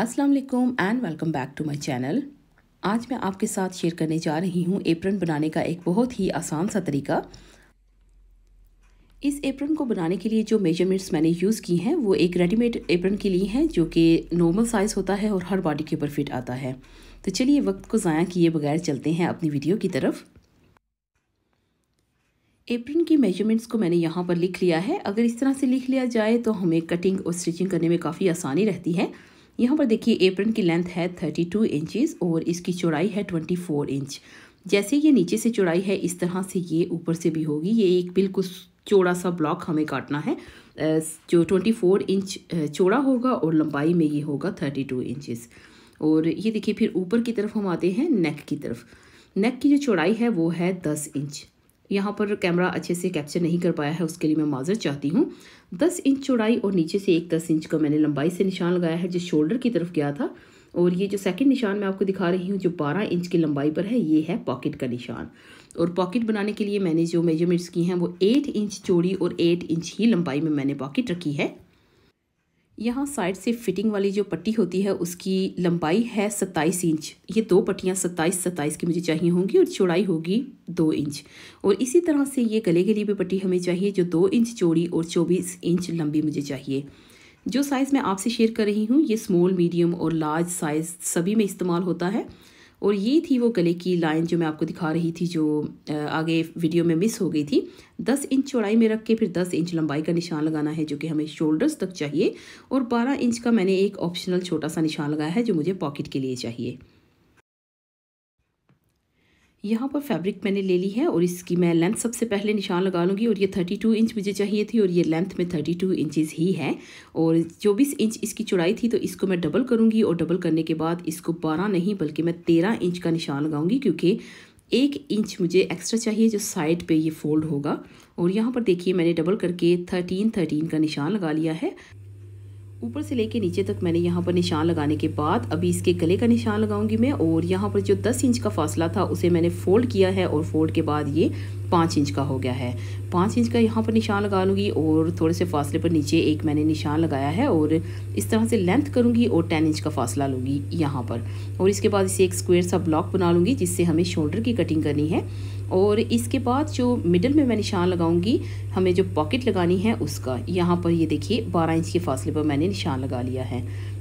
अस्सलाम वालेकुम and welcome back to my channel आज मैं आपके साथ शेयर करने जा रही हूँ एप्रन बनाने का एक बहुत ही आसान सा तरीका इस एप्रन को बनाने के लिए जो मेजरमेंट्स मैंने यूज़ की हैं वो एक रेडीमेड एप्रन के लिए हैं जो कि नॉर्मल साइज़ होता है और हर बॉडी के ऊपर फिट आता है तो चलिए वक्त को ज़ाया किए बगैर चलते हैं अपनी वीडियो की तरफ एप्रन की मेजरमेंट्स को मैंने यहाँ पर लिख लिया है अगर इस तरह से लिख लिया जाए तो हमें कटिंग और स्टिचिंग करने में काफ़ी आसानी रहती है यहाँ पर देखिए एप्रन की लेंथ है थर्टी टू इंचज़ और इसकी चौड़ाई है ट्वेंटी फोर इंच जैसे ये नीचे से चौड़ाई है इस तरह से ये ऊपर से भी होगी ये एक बिल्कुल चौड़ा सा ब्लॉक हमें काटना है जो ट्वेंटी फोर इंच चौड़ा होगा और लंबाई में ये होगा थर्टी टू इंचज़ और ये देखिए फिर ऊपर की तरफ हम आते हैं नेक की तरफ नेक की जो चौड़ाई है वो है दस इंच यहाँ पर कैमरा अच्छे से कैप्चर नहीं कर पाया है उसके लिए मैं माजर चाहती हूँ दस इंच चौड़ाई और नीचे से एक दस इंच का मैंने लंबाई से निशान लगाया है जो शोल्डर की तरफ गया था और ये जो सेकंड निशान मैं आपको दिखा रही हूँ जो बारह इंच की लंबाई पर है ये है पॉकेट का निशान और पॉकेट बनाने के लिए मैंने जो मेजरमेंट्स की हैं वो एट इंच चौड़ी और एट इंच ही लंबाई में मैंने पॉकेट रखी है यहाँ साइड से फिटिंग वाली जो पट्टी होती है उसकी लंबाई है सत्ताईस इंच ये दो पट्टियाँ सत्ताईस सत्ताईस की मुझे चाहिए होंगी और चौड़ाई होगी दो इंच और इसी तरह से ये गले के लिए भी पट्टी हमें चाहिए जो दो इंच चौड़ी और चौबीस इंच लंबी मुझे चाहिए जो साइज़ मैं आपसे शेयर कर रही हूँ ये स्मॉल मीडियम और लार्ज साइज़ सभी में इस्तेमाल होता है और ये थी वो गले की लाइन जो मैं आपको दिखा रही थी जो आगे वीडियो में मिस हो गई थी दस इंच चौड़ाई में रख के फिर दस इंच लंबाई का निशान लगाना है जो कि हमें शोल्डर्स तक चाहिए और बारह इंच का मैंने एक ऑप्शनल छोटा सा निशान लगाया है जो मुझे पॉकेट के लिए चाहिए यहाँ पर फैब्रिक मैंने ले ली है और इसकी मैं लेंथ सबसे पहले निशान लगा लूँगी और ये 32 इंच मुझे चाहिए थी और ये लेंथ में 32 टू ही है और चौबीस इंच इसकी चौड़ाई थी तो इसको मैं डबल करूँगी और डबल करने के बाद इसको 12 नहीं बल्कि मैं 13 इंच का निशान लगाऊँगी क्योंकि एक इंच मुझे एक्स्ट्रा चाहिए जो साइड पर ये फोल्ड होगा और यहाँ पर देखिए मैंने डबल करके थर्टीन थर्टीन का निशान लगा लिया है ऊपर से लेके नीचे तक मैंने यहाँ पर निशान लगाने के बाद अभी इसके गले का निशान लगाऊंगी मैं और यहाँ पर जो 10 इंच का फासला था उसे मैंने फोल्ड किया है और फोल्ड के बाद ये पाँच इंच का हो गया है पाँच इंच का यहाँ पर निशान लगा लूँगी और थोड़े से फासले पर नीचे एक मैंने निशान लगाया है और इस तरह से लेंथ करूँगी और टेन इंच का फासला लूँगी यहाँ पर और इसके बाद इसे एक स्क्वेयर सा ब्लॉक बना लूँगी जिससे हमें शोल्डर की कटिंग करनी है और इसके बाद जो मिडल में मैं निशान लगाऊंगी हमें जो पॉकेट लगानी है उसका यहाँ पर ये देखिए 12 इंच के फासले पर मैंने निशान लगा लिया है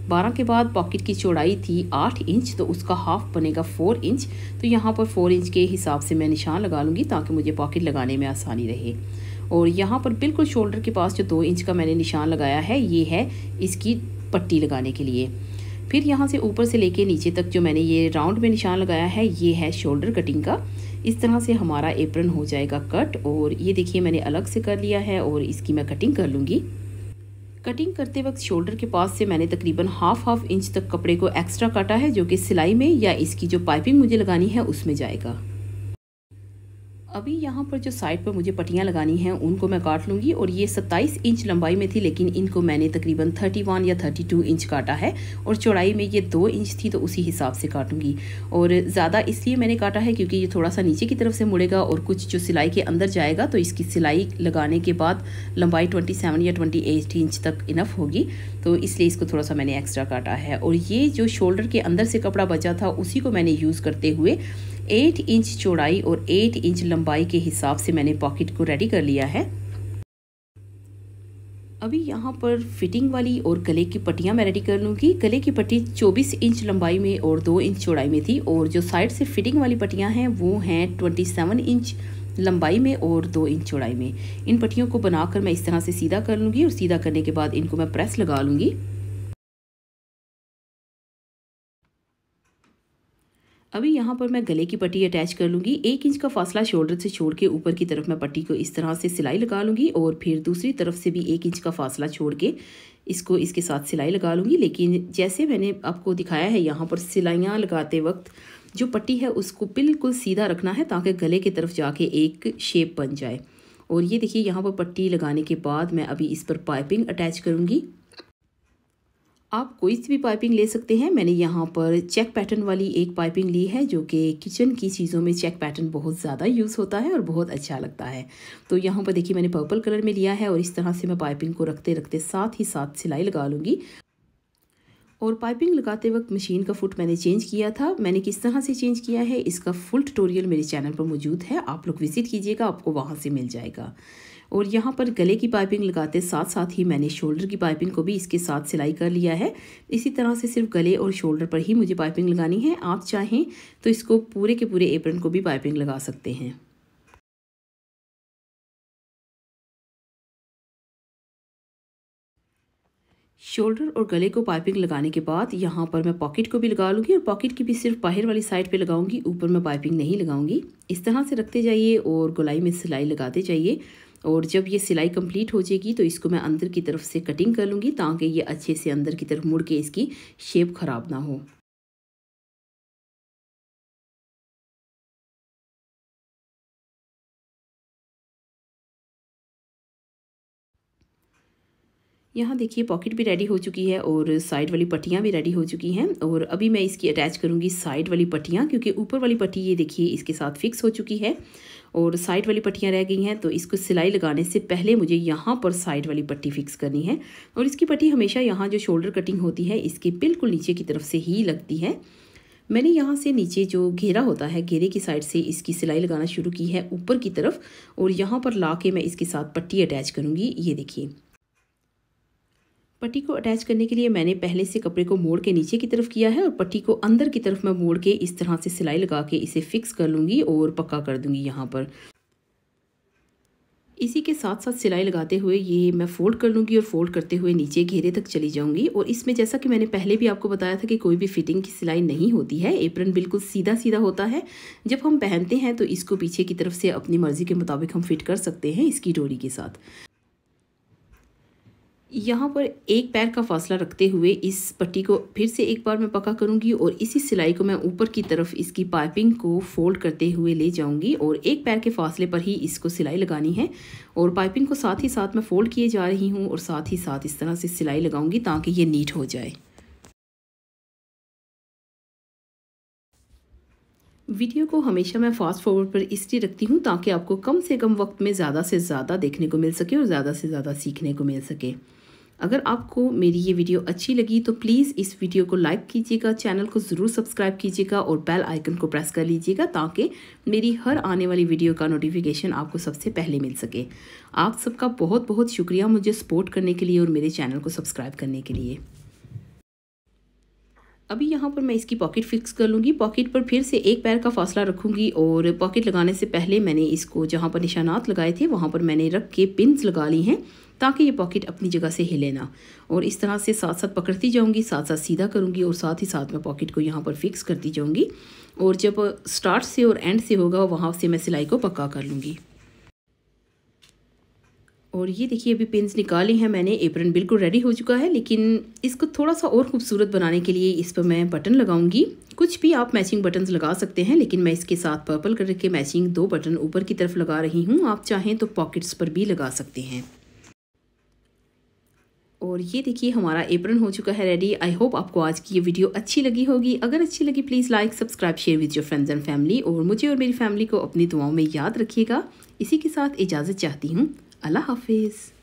बारह के बाद पॉकेट की चौड़ाई थी आठ इंच तो उसका हाफ बनेगा फोर इंच तो यहाँ पर फोर इंच के हिसाब से मैं निशान लगा लूँगी ताकि मुझे पॉकेट लगाने में आसानी रहे और यहाँ पर बिल्कुल शोल्डर के पास जो दो इंच का मैंने निशान लगाया है ये है इसकी पट्टी लगाने के लिए फिर यहाँ से ऊपर से लेके नीचे तक जो मैंने ये राउंड में निशान लगाया है ये है शोल्डर कटिंग का इस तरह से हमारा एप्रन हो जाएगा कट और ये देखिए मैंने अलग से कर लिया है और इसकी मैं कटिंग कर लूँगी कटिंग करते वक्त शोल्डर के पास से मैंने तकरीबन हाफ हाफ इंच तक कपड़े को एक्स्ट्रा काटा है जो कि सिलाई में या इसकी जो पाइपिंग मुझे लगानी है उसमें जाएगा अभी यहाँ पर जो साइड पर मुझे पट्टियाँ लगानी हैं उनको मैं काट लूँगी और ये 27 इंच लंबाई में थी लेकिन इनको मैंने तकरीबन 31 या 32 इंच काटा है और चौड़ाई में ये दो इंच थी तो उसी हिसाब से काटूँगी और ज़्यादा इसलिए मैंने काटा है क्योंकि ये थोड़ा सा नीचे की तरफ से मुड़ेगा और कुछ जो सिलाई के अंदर जाएगा तो इसकी सिलाई लगाने के बाद लंबाई ट्वेंटी या ट्वेंटी इंच तक इनफ होगी तो इसलिए इसको थोड़ा सा मैंने एक्स्ट्रा काटा है और ये जो शोल्डर के अंदर से कपड़ा बचा था उसी को मैंने यूज़ करते हुए एट इंच चौड़ाई और एट इंच लंबाई के हिसाब से मैंने पॉकेट को रेडी कर लिया है अभी यहाँ पर फिटिंग वाली और गले की पट्टियाँ मैं रेडी कर लूँगी गले की पट्टी 24 इंच लंबाई में और 2 इंच चौड़ाई में थी और जो साइड से फिटिंग वाली पट्टियाँ हैं वो हैं 27 इंच लंबाई में और 2 इंच चौड़ाई में इन पट्टियों को बनाकर मैं इस तरह से सीधा कर लूँगी और सीधा करने के बाद इनको मैं प्रेस लगा लूँगी अभी यहाँ पर मैं गले की पट्टी अटैच कर लूँगी एक इंच का फासला शोल्डर से छोड़ के ऊपर की तरफ मैं पट्टी को इस तरह से सिलाई लगा लूँगी और फिर दूसरी तरफ से भी एक इंच का फासला छोड़ के इसको इसके साथ सिलाई लगा लूँगी लेकिन जैसे मैंने आपको दिखाया है यहाँ पर सिलाइयाँ लगाते वक्त जो पट्टी है उसको बिल्कुल सीधा रखना है ताकि गले की तरफ जाके एक शेप बन जाए और ये देखिए यहाँ पर पट्टी लगाने के बाद मैं अभी इस पर पाइपिंग अटैच करूँगी आप कोई भी पाइपिंग ले सकते हैं मैंने यहाँ पर चेक पैटर्न वाली एक पाइपिंग ली है जो कि किचन की चीज़ों में चेक पैटर्न बहुत ज़्यादा यूज़ होता है और बहुत अच्छा लगता है तो यहाँ पर देखिए मैंने पर्पल कलर में लिया है और इस तरह से मैं पाइपिंग को रखते रखते साथ ही साथ सिलाई लगा लूँगी और पाइपिंग लगाते वक्त मशीन का फुट मैंने चेंज किया था मैंने किस तरह से चेंज किया है इसका फुल ट्यूटोरियल मेरे चैनल पर मौजूद है आप लोग विज़िट कीजिएगा आपको वहाँ से मिल जाएगा और यहाँ पर गले की पाइपिंग लगाते साथ साथ ही मैंने शोल्डर की पाइपिंग को भी इसके साथ सिलाई कर लिया है इसी तरह से सिर्फ गले और शोल्डर पर ही मुझे पाइपिंग लगानी है आप चाहें तो इसको पूरे के पूरे एप्रन को भी पाइपिंग लगा सकते हैं शोल्डर और गले को पाइपिंग लगाने के बाद यहाँ पर मैं पॉकेट को भी लगा लूँगी और पॉकेट की भी सिर्फ बाहर वाली साइड पे लगाऊंगी ऊपर मैं पाइपिंग नहीं लगाऊंगी इस तरह से रखते जाइए और गोलाई में सिलाई लगाते जाइए और जब ये सिलाई कंप्लीट हो जाएगी तो इसको मैं अंदर की तरफ से कटिंग कर लूँगी ताकि ये अच्छे से अंदर की तरफ मुड़ के इसकी शेप ख़राब ना हो यहाँ देखिए पॉकेट भी रेडी हो चुकी है और साइड वाली पट्टियाँ भी रेडी हो चुकी हैं और अभी मैं इसकी अटैच करूँगी साइड वाली पट्टियाँ क्योंकि ऊपर वाली पट्टी ये देखिए इसके साथ फिक्स हो चुकी है और साइड वाली पट्टियाँ रह गई हैं तो इसको सिलाई लगाने से पहले मुझे यहाँ पर साइड वाली पट्टी फिक्स करनी है और इसकी पट्टी हमेशा यहाँ जो शोल्डर कटिंग होती है इसके बिल्कुल नीचे की तरफ से ही लगती है मैंने यहाँ से नीचे जो घेरा होता है घेरे की साइड से इसकी सिलाई लगाना शुरू की है ऊपर की तरफ और यहाँ पर ला के मैं इसके साथ पट्टी अटैच करूँगी ये देखिए पट्टी को अटैच करने के लिए मैंने पहले से कपड़े को मोड़ के नीचे की तरफ किया है और पट्टी को अंदर की तरफ मैं मोड़ के इस तरह से सिलाई लगा के इसे फिक्स कर लूँगी और पक्का कर दूँगी यहाँ पर इसी के साथ साथ सिलाई लगाते हुए ये मैं फ़ोल्ड कर लूँगी और फोल्ड करते हुए नीचे घेरे तक चली जाऊँगी और इसमें जैसा कि मैंने पहले भी आपको बताया था कि कोई भी फिटिंग की सिलाई नहीं होती है एप्रन बिल्कुल सीधा सीधा होता है जब हम पहनते हैं तो इसको पीछे की तरफ से अपनी मर्ज़ी के मुताबिक हम फिट कर सकते हैं इसकी डोरी के साथ यहाँ पर एक पैर का फासला रखते हुए इस पट्टी को फिर से एक बार मैं पका करूँगी और इसी सिलाई को मैं ऊपर की तरफ इसकी पाइपिंग को फोल्ड करते हुए ले जाऊँगी और एक पैर के फासले पर ही इसको सिलाई लगानी है और पाइपिंग को साथ ही साथ मैं फ़ोल्ड किए जा रही हूँ और साथ ही साथ इस तरह से सिलाई लगाऊँगी ताकि ये नीट हो जाए वीडियो को हमेशा मैं फास्ट फॉरवर्ड पर इसलिए रखती हूँ ताकि आपको कम से कम वक्त में ज़्यादा से ज़्यादा देखने को मिल सके और ज़्यादा से ज़्यादा सीखने को मिल सके अगर आपको मेरी ये वीडियो अच्छी लगी तो प्लीज़ इस वीडियो को लाइक कीजिएगा चैनल को ज़रूर सब्सक्राइब कीजिएगा और बेल आइकन को प्रेस कर लीजिएगा ताकि मेरी हर आने वाली वीडियो का नोटिफिकेशन आपको सबसे पहले मिल सके आप सबका बहुत बहुत शुक्रिया मुझे सपोर्ट करने के लिए और मेरे चैनल को सब्सक्राइब करने के लिए अभी यहाँ पर मैं इसकी पॉकेट फिक्स कर लूँगी पॉकेट पर फिर से एक पैर का फासला रखूँगी और पॉकेट लगाने से पहले मैंने इसको जहाँ पर निशानात लगाए थे वहाँ पर मैंने रख के पिंस लगा ली हैं ताकि ये पॉकेट अपनी जगह से हिले ना और इस तरह से साथ साथ पकड़ती जाऊँगी साथ साथ सीधा करूँगी और साथ ही साथ मैं पॉकेट को यहाँ पर फिक्स करती जाऊँगी और जब स्टार्ट से और एंड से होगा वहाँ से मैं सिलाई को पक्का कर लूँगी और ये देखिए अभी पिंस निकाले हैं मैंने एप्रन बिल्कुल रेडी हो चुका है लेकिन इसको थोड़ा सा और खूबसूरत बनाने के लिए इस पर मैं बटन लगाऊंगी कुछ भी आप मैचिंग बटन्स लगा सकते हैं लेकिन मैं इसके साथ पर्पल कलर के मैचिंग दो बटन ऊपर की तरफ लगा रही हूँ आप चाहें तो पॉकेट्स पर भी लगा सकते हैं और ये देखिए हमारा एप्रन हो चुका है रेडी आई होप आपको आज की ये वीडियो अच्छी लगी होगी अगर अच्छी लगी please like subscribe share with your friends and family और मुझे और मेरी फैमिली को अपनी दुआओं में याद रखिएगा इसी के साथ इजाज़त चाहती हूँ अल्लाह हाफिज़